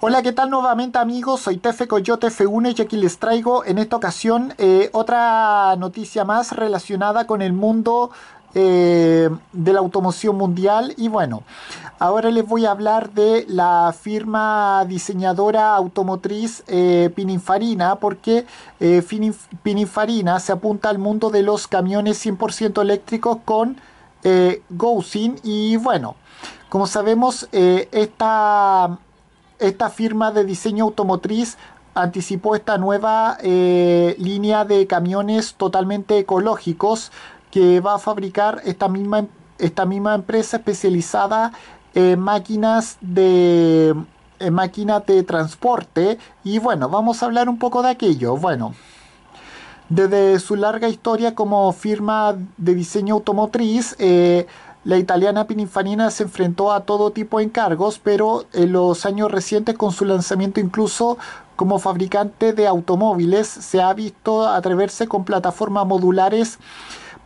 Hola, ¿qué tal nuevamente amigos? Soy Tefe Coyote F1 y aquí les traigo en esta ocasión eh, otra noticia más relacionada con el mundo eh, de la automoción mundial. Y bueno, ahora les voy a hablar de la firma diseñadora automotriz eh, Pininfarina, porque Pininfarina se apunta al mundo de los camiones 100% eléctricos con Gousin. Y bueno, como sabemos, esta esta firma de diseño automotriz anticipó esta nueva eh, línea de camiones totalmente ecológicos que va a fabricar esta misma, esta misma empresa especializada en máquinas de máquinas de transporte y bueno, vamos a hablar un poco de aquello. Bueno, desde su larga historia como firma de diseño automotriz, eh, la italiana Pininfarina se enfrentó a todo tipo de encargos, pero en los años recientes con su lanzamiento incluso como fabricante de automóviles se ha visto atreverse con plataformas modulares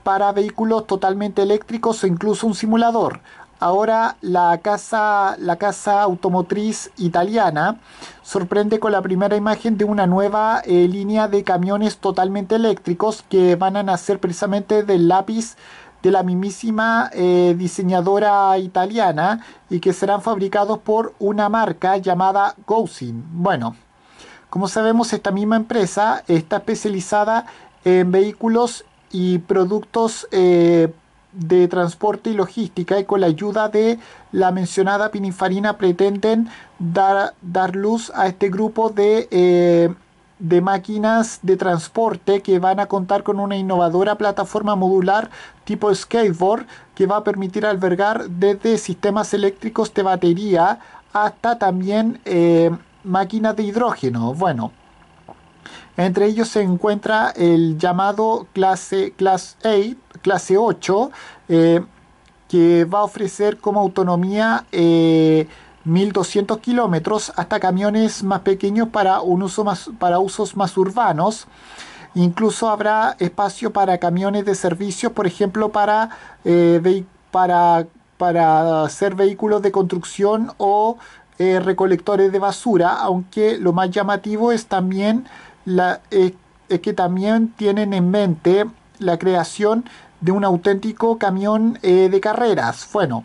para vehículos totalmente eléctricos o incluso un simulador. Ahora la casa, la casa automotriz italiana sorprende con la primera imagen de una nueva eh, línea de camiones totalmente eléctricos que van a nacer precisamente del lápiz de la mismísima eh, diseñadora italiana y que serán fabricados por una marca llamada Gozin. Bueno, como sabemos, esta misma empresa está especializada en vehículos y productos eh, de transporte y logística y con la ayuda de la mencionada Pininfarina pretenden dar, dar luz a este grupo de... Eh, de máquinas de transporte que van a contar con una innovadora plataforma modular tipo skateboard que va a permitir albergar desde sistemas eléctricos de batería hasta también eh, máquinas de hidrógeno. Bueno, entre ellos se encuentra el llamado clase, clase 8, eh, que va a ofrecer como autonomía eh, 1.200 kilómetros hasta camiones más pequeños para, un uso más, para usos más urbanos. Incluso habrá espacio para camiones de servicios, por ejemplo, para, eh, para, para ser vehículos de construcción o eh, recolectores de basura, aunque lo más llamativo es también la, es que también tienen en mente la creación de un auténtico camión eh, de carreras. Bueno,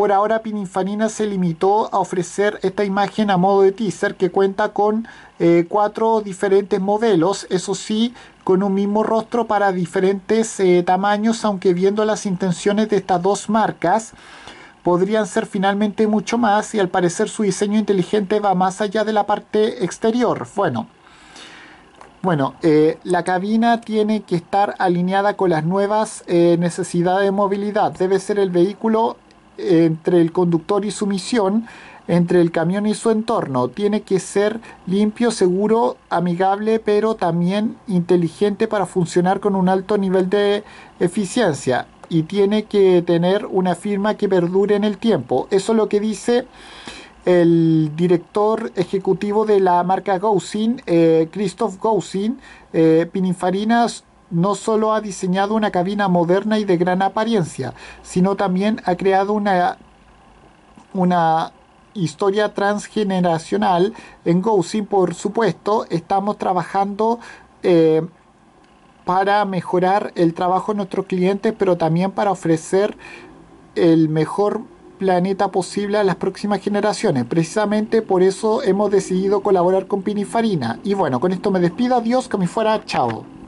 por ahora Pininfarina se limitó a ofrecer esta imagen a modo de teaser que cuenta con eh, cuatro diferentes modelos, eso sí, con un mismo rostro para diferentes eh, tamaños, aunque viendo las intenciones de estas dos marcas, podrían ser finalmente mucho más y al parecer su diseño inteligente va más allá de la parte exterior. Bueno, bueno, eh, la cabina tiene que estar alineada con las nuevas necesidades de movilidad. Debe ser el vehículo entre el conductor y su misión, entre el camión y su entorno. Tiene que ser limpio, seguro, amigable, pero también inteligente para funcionar con un alto nivel de eficiencia. Y tiene que tener una firma que perdure en el tiempo. Eso es lo que dice el director ejecutivo de la marca Gausin, eh, Christoph Gausin, eh, Pininfarinas no solo ha diseñado una cabina moderna y de gran apariencia, sino también ha creado una, una historia transgeneracional. En Gosing, por supuesto, estamos trabajando eh, para mejorar el trabajo de nuestros clientes, pero también para ofrecer el mejor planeta posible a las próximas generaciones. Precisamente por eso hemos decidido colaborar con Pinifarina. Y bueno, con esto me despido. Adiós, que me fuera. Chao.